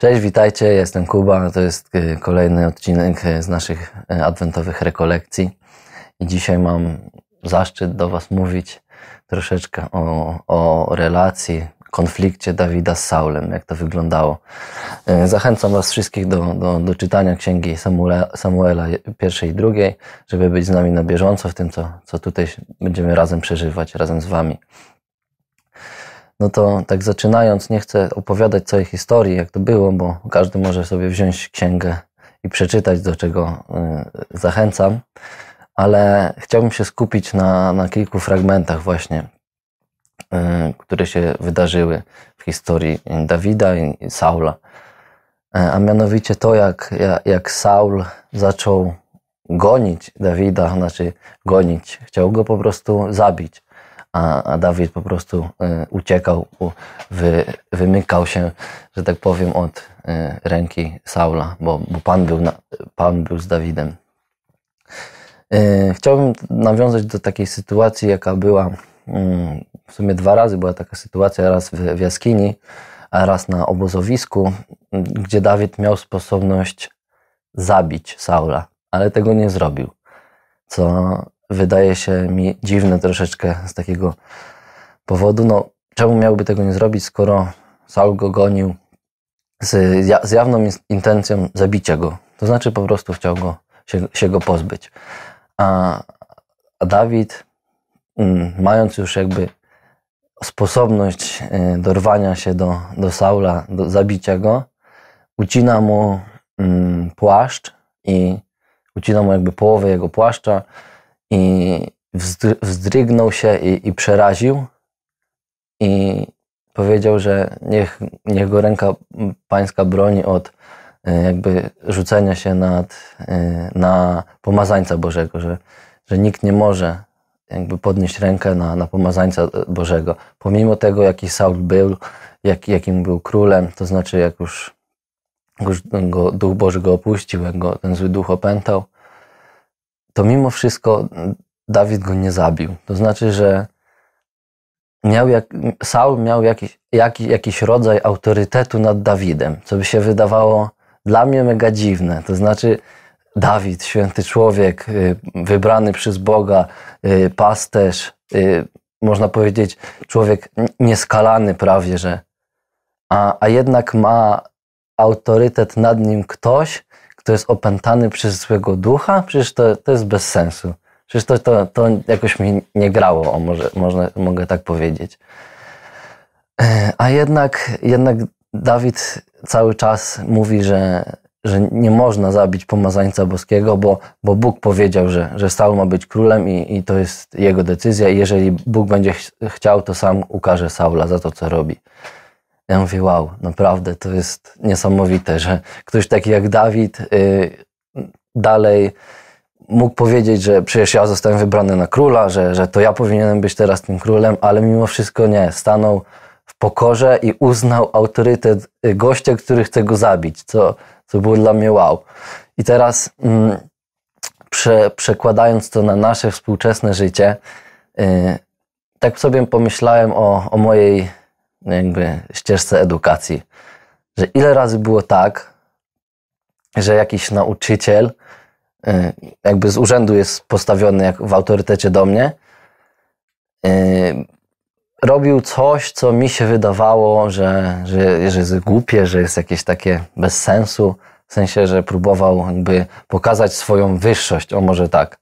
Cześć, witajcie, jestem Kuba. To jest y, kolejny odcinek y, z naszych y, adwentowych rekolekcji. I dzisiaj mam zaszczyt do Was mówić troszeczkę o, o relacji, konflikcie Dawida z Saulem, jak to wyglądało. Zachęcam Was wszystkich do, do, do czytania księgi Samuela, I i drugiej, żeby być z nami na bieżąco w tym, co, co tutaj będziemy razem przeżywać, razem z Wami no to tak zaczynając, nie chcę opowiadać całej historii, jak to było, bo każdy może sobie wziąć księgę i przeczytać, do czego y, zachęcam, ale chciałbym się skupić na, na kilku fragmentach właśnie, y, które się wydarzyły w historii Dawida i Saula. E, a mianowicie to, jak, jak Saul zaczął gonić Dawida, znaczy gonić, chciał go po prostu zabić a, a Dawid po prostu e, uciekał, wy, wymykał się, że tak powiem, od e, ręki Saula, bo, bo Pan, był na, Pan był z Dawidem. E, chciałbym nawiązać do takiej sytuacji, jaka była mm, w sumie dwa razy. Była taka sytuacja raz w, w jaskini, a raz na obozowisku, gdzie Dawid miał sposobność zabić Saula, ale tego nie zrobił. Co wydaje się mi dziwne troszeczkę z takiego powodu. No, czemu miałby tego nie zrobić, skoro Saul go gonił z, z jawną intencją zabicia go. To znaczy po prostu chciał go, się, się go pozbyć. A, a Dawid, mm, mając już jakby sposobność y, dorwania się do, do Saula, do zabicia go, ucina mu mm, płaszcz i ucina mu jakby połowę jego płaszcza, i wzdrygnął się i, i przeraził i powiedział, że niech, niech go ręka pańska broni od e, jakby rzucenia się nad, e, na pomazańca Bożego, że, że nikt nie może jakby podnieść rękę na, na pomazańca e, Bożego. Pomimo tego, jaki Saul był, jak, jakim był królem, to znaczy jak już, już go, Duch Boży go opuścił, jak go ten zły duch opętał, to mimo wszystko mm, Dawid go nie zabił. To znaczy, że miał jak, Saul miał jakiś, jakiś, jakiś rodzaj autorytetu nad Dawidem, co by się wydawało dla mnie mega dziwne. To znaczy, Dawid, święty człowiek, y, wybrany przez Boga, y, pasterz, y, można powiedzieć, człowiek nieskalany prawie, że. A, a jednak ma autorytet nad nim ktoś, kto jest opętany przez złego ducha, przecież to, to jest bez sensu. Przecież to, to, to jakoś mi nie grało, o może, można, mogę tak powiedzieć. E, a jednak, jednak Dawid cały czas mówi, że, że nie można zabić pomazańca boskiego, bo, bo Bóg powiedział, że, że Saul ma być królem i, i to jest jego decyzja i jeżeli Bóg będzie ch chciał, to sam ukaże Saula za to, co robi. Ja mówię, wow, naprawdę to jest niesamowite, że ktoś taki jak Dawid y, dalej mógł powiedzieć, że przecież ja zostałem wybrany na króla, że, że to ja powinienem być teraz tym królem, ale mimo wszystko nie. Stanął w pokorze i uznał autorytet y, gościa, który chce go zabić, co, co było dla mnie wow. I teraz mm, prze, przekładając to na nasze współczesne życie, y, tak sobie pomyślałem o, o mojej jakby ścieżce edukacji, że ile razy było tak, że jakiś nauczyciel y, jakby z urzędu jest postawiony jak w autorytecie do mnie, y, robił coś, co mi się wydawało, że, że, że jest głupie, że jest jakieś takie bez sensu, w sensie, że próbował jakby pokazać swoją wyższość, o może tak.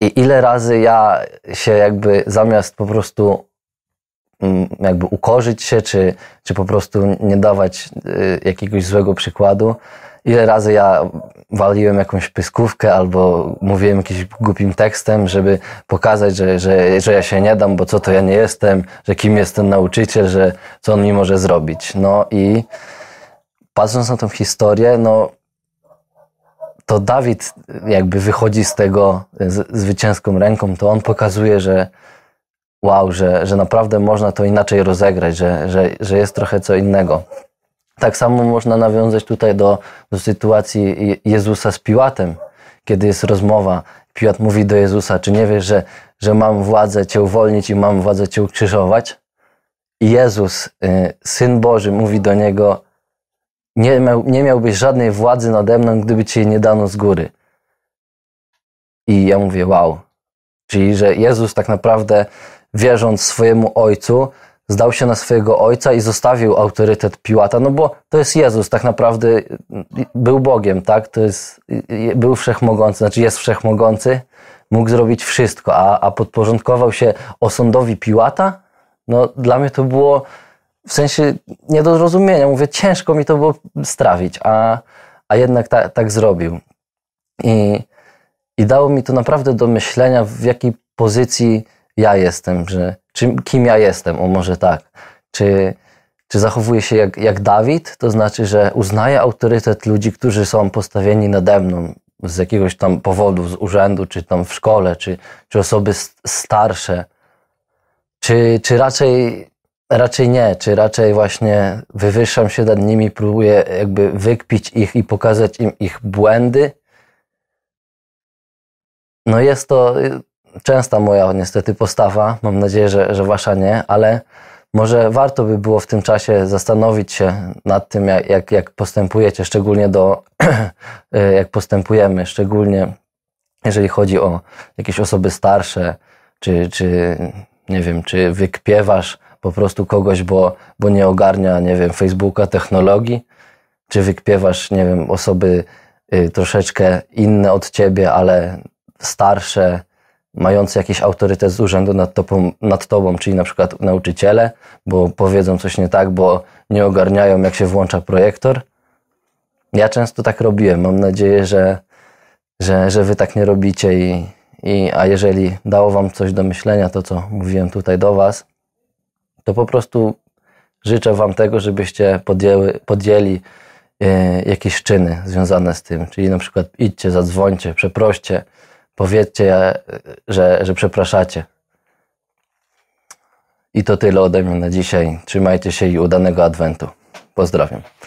I ile razy ja się jakby zamiast po prostu Mm, jakby ukorzyć się, czy, czy po prostu nie dawać y, jakiegoś złego przykładu. Ile razy ja waliłem jakąś pyskówkę albo mówiłem jakimś głupim tekstem, żeby pokazać, że, że, że ja się nie dam, bo co to ja nie jestem, że kim jest ten nauczyciel, że co on mi może zrobić. No i patrząc na tą historię, no to Dawid jakby wychodzi z tego z, zwycięską ręką, to on pokazuje, że, wow, że, że naprawdę można to inaczej rozegrać, że, że, że jest trochę co innego. Tak samo można nawiązać tutaj do, do sytuacji Jezusa z Piłatem, kiedy jest rozmowa. Piłat mówi do Jezusa, czy nie wiesz, że, że mam władzę Cię uwolnić i mam władzę Cię ukrzyżować? I Jezus, y, Syn Boży, mówi do niego, nie, miał, nie miałbyś żadnej władzy nade mną, gdyby Ci jej nie dano z góry. I ja mówię, wow. Czyli, że Jezus tak naprawdę wierząc swojemu ojcu, zdał się na swojego ojca i zostawił autorytet Piłata, no bo to jest Jezus, tak naprawdę y, y, był Bogiem, tak? To jest, y, był wszechmogący, znaczy jest wszechmogący, mógł zrobić wszystko, a, a podporządkował się osądowi Piłata? No dla mnie to było w sensie nie do zrozumienia, mówię, ciężko mi to było strawić, a, a jednak ta, tak zrobił. I, I dało mi to naprawdę do myślenia, w jakiej pozycji ja jestem, że kim ja jestem, o może tak. Czy, czy zachowuję się jak, jak Dawid, to znaczy, że uznaję autorytet ludzi, którzy są postawieni nade mną z jakiegoś tam powodu, z urzędu, czy tam w szkole, czy, czy osoby starsze, czy, czy raczej, raczej nie, czy raczej właśnie wywyższam się nad nimi, próbuję jakby wykpić ich i pokazać im ich błędy. No jest to, częsta moja niestety postawa, mam nadzieję, że, że wasza nie, ale może warto by było w tym czasie zastanowić się nad tym, jak, jak, jak postępujecie, szczególnie do, e, jak postępujemy, szczególnie jeżeli chodzi o jakieś osoby starsze, czy, czy nie wiem, czy wykpiewasz po prostu kogoś, bo, bo nie ogarnia, nie wiem, Facebooka, technologii, czy wykpiewasz, nie wiem, osoby y, troszeczkę inne od ciebie, ale starsze, mający jakiś autorytet z urzędu nad tobą, nad tobą, czyli na przykład nauczyciele, bo powiedzą coś nie tak, bo nie ogarniają, jak się włącza projektor. Ja często tak robiłem. Mam nadzieję, że, że, że wy tak nie robicie. I, i, a jeżeli dało wam coś do myślenia, to co mówiłem tutaj do was, to po prostu życzę wam tego, żebyście podjęły, podjęli e, jakieś czyny związane z tym. Czyli na przykład idźcie, zadzwońcie, przeproście Powiedzcie, że, że przepraszacie. I to tyle ode mnie na dzisiaj. Trzymajcie się i udanego adwentu. Pozdrawiam.